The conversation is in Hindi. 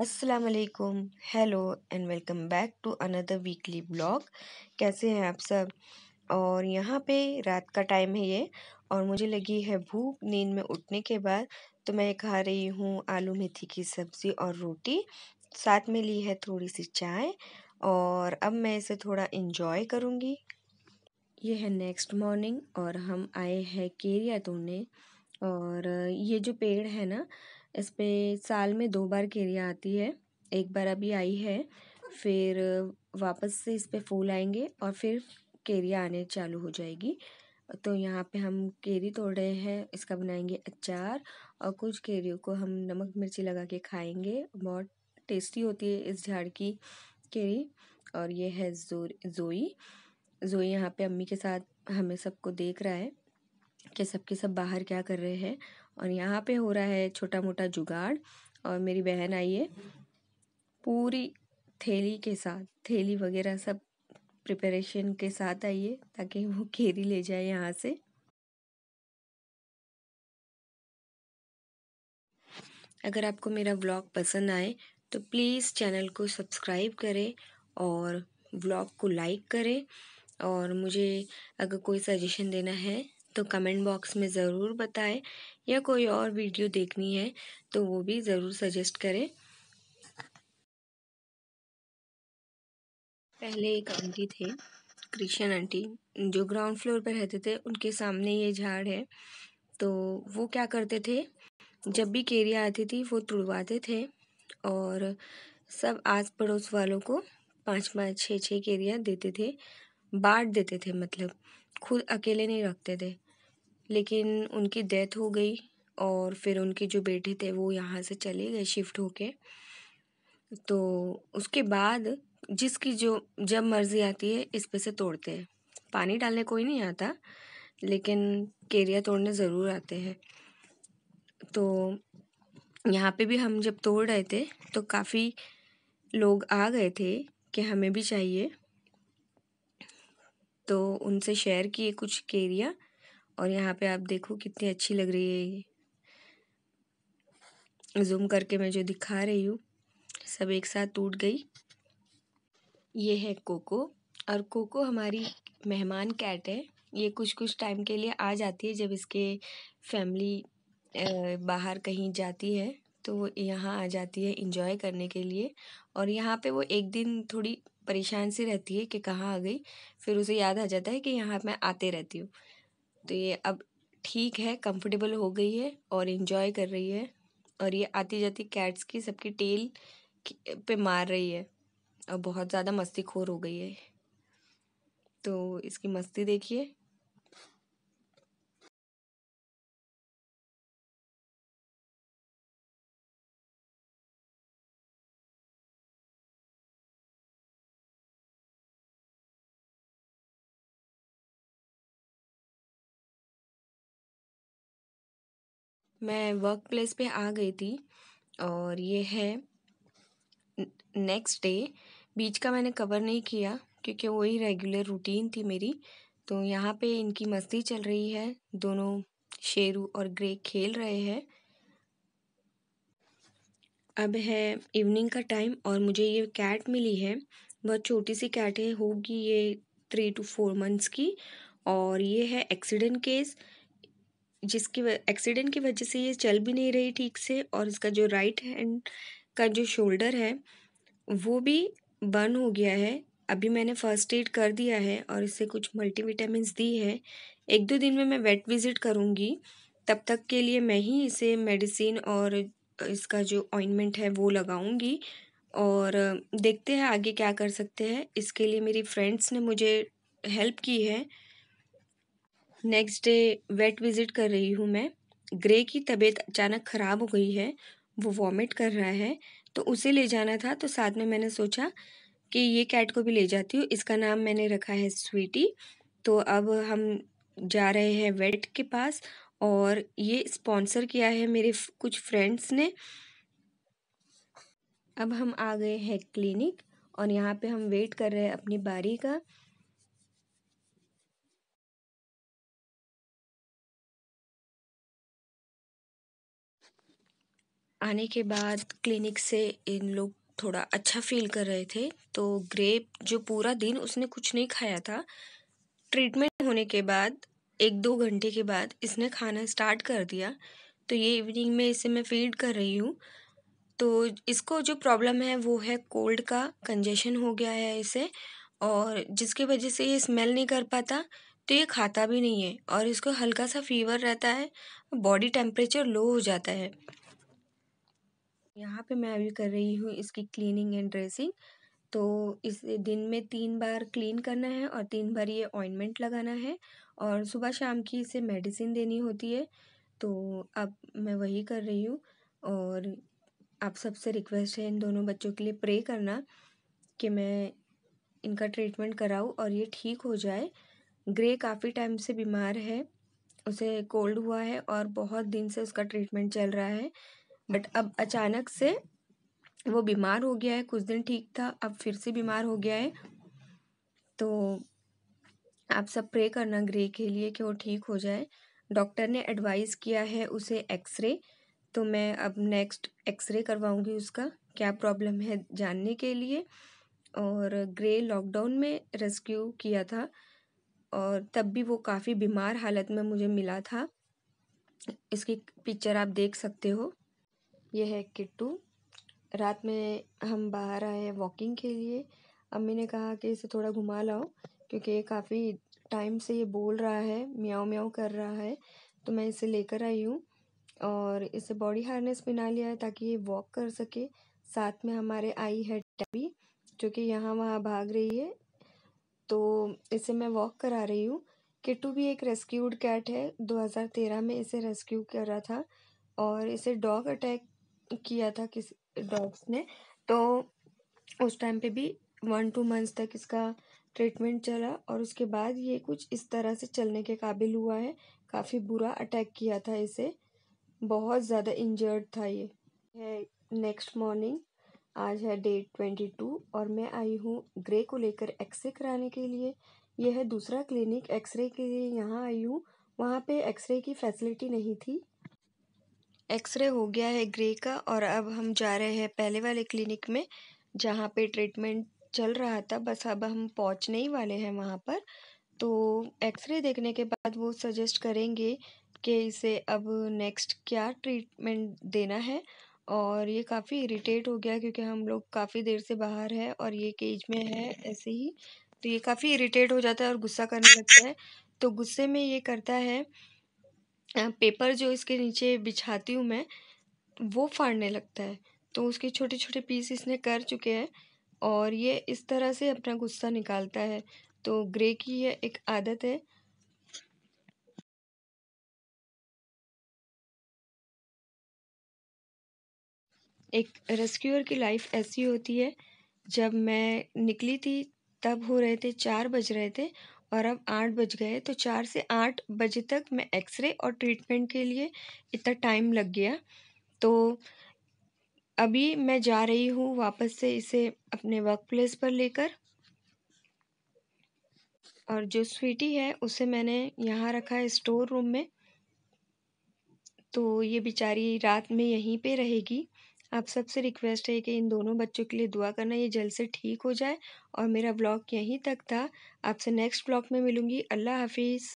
असलकुम hello and welcome back to another weekly blog कैसे हैं आप सब और यहाँ पे रात का टाइम है ये और मुझे लगी है भूख नींद में उठने के बाद तो मैं खा रही हूँ आलू मेथी की सब्ज़ी और रोटी साथ में ली है थोड़ी सी चाय और अब मैं इसे थोड़ा इन्जॉय करूँगी ये है नेक्स्ट मॉर्निंग और हम आए हैं केरिया तोड़ने और ये जो पेड़ है ना इस पर साल में दो बार केरिया आती है एक बार अभी आई है फिर वापस से इस पर फूल आएंगे और फिर केरिया आने चालू हो जाएगी तो यहाँ पे हम केरी तोड़ रहे हैं इसका बनाएंगे अचार और कुछ केरियों को हम नमक मिर्ची लगा के खाएंगे बहुत टेस्टी होती है इस झाड़ की केरी और ये है जो जोई जोई यहाँ पे अम्मी के साथ हमें सबको देख रहा है कि सब के सब बाहर क्या कर रहे हैं और यहाँ पे हो रहा है छोटा मोटा जुगाड़ और मेरी बहन आई है पूरी थैली के साथ थैली वगैरह सब प्रिपरेशन के साथ आई है ताकि वो खेरी ले जाए यहाँ से अगर आपको मेरा व्लॉग पसंद आए तो प्लीज़ चैनल को सब्सक्राइब करें और व्लॉग को लाइक करें और मुझे अगर कोई सजेशन देना है तो कमेंट बॉक्स में ज़रूर बताएं या कोई और वीडियो देखनी है तो वो भी ज़रूर सजेस्ट करें पहले एक आंटी थे क्रिश्चियन आंटी जो ग्राउंड फ्लोर पर रहते थे उनके सामने ये झाड़ है तो वो क्या करते थे जब भी केरिया आती थी वो तुड़वाते थे और सब आस पड़ोस वालों को पाँच पाँच छः छः केरिया देते थे बांट देते थे मतलब खुद अकेले नहीं रखते थे लेकिन उनकी डेथ हो गई और फिर उनके जो बेटे थे वो यहाँ से चले गए शिफ्ट होके तो उसके बाद जिसकी जो जब मर्ज़ी आती है इस पे से तोड़ते हैं पानी डालने कोई नहीं आता लेकिन केरिया तोड़ने ज़रूर आते हैं तो यहाँ पे भी हम जब तोड़ रहे थे तो काफ़ी लोग आ गए थे कि हमें भी चाहिए तो उनसे शेयर किए कुछ केरिया और यहाँ पे आप देखो कितनी अच्छी लग रही है ये जूम करके मैं जो दिखा रही हूँ सब एक साथ टूट गई ये है कोको और कोको हमारी मेहमान कैट है ये कुछ कुछ टाइम के लिए आ जाती है जब इसके फैमिली बाहर कहीं जाती है तो वो यहाँ आ जाती है इंजॉय करने के लिए और यहाँ पे वो एक दिन थोड़ी परेशान सी रहती है कि कहाँ आ गई फिर उसे याद आ जाता है कि यहाँ मैं आते रहती हूँ तो ये अब ठीक है कंफर्टेबल हो गई है और इन्जॉय कर रही है और ये आती जाती कैट्स की सबकी टेल पे मार रही है और बहुत ज़्यादा मस्ती खोर हो गई है तो इसकी मस्ती देखिए मैं वर्क प्लेस पे आ गई थी और ये है नेक्स्ट डे बीच का मैंने कवर नहीं किया क्योंकि वही रेगुलर रूटीन थी मेरी तो यहाँ पे इनकी मस्ती चल रही है दोनों शेरू और ग्रे खेल रहे हैं अब है इवनिंग का टाइम और मुझे ये कैट मिली है बहुत छोटी सी कैट है होगी ये थ्री टू फोर मंथ्स की और ये है एक्सीडेंट केस जिसकी एक्सीडेंट की वजह से ये चल भी नहीं रही ठीक से और इसका जो राइट हैंड का जो शोल्डर है वो भी बर्न हो गया है अभी मैंने फ़र्स्ट एड कर दिया है और इसे कुछ मल्टीविटामिन दी है एक दो दिन में मैं वेट विज़िट करूँगी तब तक के लिए मैं ही इसे मेडिसिन और इसका जो ऑइनमेंट है वो लगाऊंगी और देखते हैं आगे क्या कर सकते हैं इसके लिए मेरी फ्रेंड्स ने मुझे हेल्प की है नेक्स्ट डे वेट विज़िट कर रही हूँ मैं ग्रे की तबीयत अचानक ख़राब हो गई है वो वॉमिट कर रहा है तो उसे ले जाना था तो साथ में मैंने सोचा कि ये कैट को भी ले जाती हूँ इसका नाम मैंने रखा है स्वीटी तो अब हम जा रहे हैं वेट के पास और ये स्पॉन्सर किया है मेरे कुछ फ्रेंड्स ने अब हम आ गए हैं क्लिनिक और यहाँ पे हम वेट कर रहे हैं अपनी बारी का आने के बाद क्लिनिक से इन लोग थोड़ा अच्छा फ़ील कर रहे थे तो ग्रेप जो पूरा दिन उसने कुछ नहीं खाया था ट्रीटमेंट होने के बाद एक दो घंटे के बाद इसने खाना स्टार्ट कर दिया तो ये इवनिंग में इसे मैं फीड कर रही हूँ तो इसको जो प्रॉब्लम है वो है कोल्ड का कंजेशन हो गया है इसे और जिसकी वजह से ये स्मेल नहीं कर पाता तो ये खाता भी नहीं है और इसको हल्का सा फीवर रहता है बॉडी टेम्परेचर लो हो जाता है यहाँ पे मैं अभी कर रही हूँ इसकी क्लीनिंग एंड ड्रेसिंग तो इस दिन में तीन बार क्लीन करना है और तीन बार ये ऑइंटमेंट लगाना है और सुबह शाम की इसे मेडिसिन देनी होती है तो अब मैं वही कर रही हूँ और आप सबसे रिक्वेस्ट है इन दोनों बच्चों के लिए प्रे करना कि मैं इनका ट्रीटमेंट कराऊँ और ये ठीक हो जाए ग्रे काफ़ी टाइम से बीमार है उसे कोल्ड हुआ है और बहुत दिन से उसका ट्रीटमेंट चल रहा है बट अब अचानक से वो बीमार हो गया है कुछ दिन ठीक था अब फिर से बीमार हो गया है तो आप सब प्रे करना ग्रे के लिए कि वो ठीक हो जाए डॉक्टर ने एडवाइस किया है उसे एक्सरे तो मैं अब नेक्स्ट एक्सरे करवाऊंगी उसका क्या प्रॉब्लम है जानने के लिए और ग्रे लॉकडाउन में रेस्क्यू किया था और तब भी वो काफ़ी बीमार हालत में मुझे मिला था इसकी पिक्चर आप देख सकते हो ये है किट्टू रात में हम बाहर आए हैं वॉकिंग के लिए अम्मी ने कहा कि इसे थोड़ा घुमा लाओ क्योंकि ये काफ़ी टाइम से ये बोल रहा है म्याओ म्याओ कर रहा है तो मैं इसे लेकर आई हूँ और इसे बॉडी हार्नेस पहना लिया है ताकि ये वॉक कर सके साथ में हमारे आई है टैबी जो कि यहाँ वहाँ भाग रही है तो इसे मैं वॉक करा रही हूँ किट्टू भी एक रेस्क्यूड कैट है 2013 में इसे रेस्क्यू करा था और इसे डॉग अटैक किया था किस डॉग्स ने तो उस टाइम पे भी वन टू मंथ्स तक इसका ट्रीटमेंट चला और उसके बाद ये कुछ इस तरह से चलने के काबिल हुआ है काफ़ी बुरा अटैक किया था इसे बहुत ज़्यादा इंजर्ड था ये है नेक्स्ट मॉर्निंग आज है डे ट्वेंटी टू और मैं आई हूँ ग्रे को लेकर एक्सरे कराने के लिए यह है दूसरा क्लिनिक एक्सरे के लिए यहाँ आई हूँ वहाँ पे एक्सरे की फैसिलिटी नहीं थी एक्सरे हो गया है ग्रे का और अब हम जा रहे हैं पहले वाले क्लिनिक में जहाँ पे ट्रीटमेंट चल रहा था बस अब हम पहुँचने ही वाले हैं वहाँ पर तो एक्सरे देखने के बाद वो सजेस्ट करेंगे कि इसे अब नेक्स्ट क्या ट्रीटमेंट देना है और ये काफ़ी इरिटेट हो गया क्योंकि हम लोग काफ़ी देर से बाहर है और ये केज में है ऐसे ही तो ये काफ़ी इरिटेट हो जाता है और गुस्सा करने लगता है तो गुस्से में ये करता है पेपर जो इसके नीचे बिछाती हूँ मैं वो फाड़ने लगता है तो उसके छोटे छोटे पीस इसने कर चुके हैं और ये इस तरह से अपना गुस्सा निकालता है तो ग्रे की यह एक आदत है एक रेस्क्यूअर की लाइफ ऐसी होती है जब मैं निकली थी तब हो रहे थे चार बज रहे थे और अब आठ बज गए तो चार से आठ बजे तक मैं एक्सरे और ट्रीटमेंट के लिए इतना टाइम लग गया तो अभी मैं जा रही हूँ वापस से इसे अपने वर्क प्लेस पर लेकर और जो स्वीटी है उसे मैंने यहाँ रखा है स्टोर रूम में तो ये बेचारी रात में यहीं पे रहेगी आप सबसे रिक्वेस्ट है कि इन दोनों बच्चों के लिए दुआ करना ये जल्द से ठीक हो जाए और मेरा ब्लॉग यहीं तक था आपसे नेक्स्ट ब्लॉग में मिलूँगी अल्लाह हाफिज़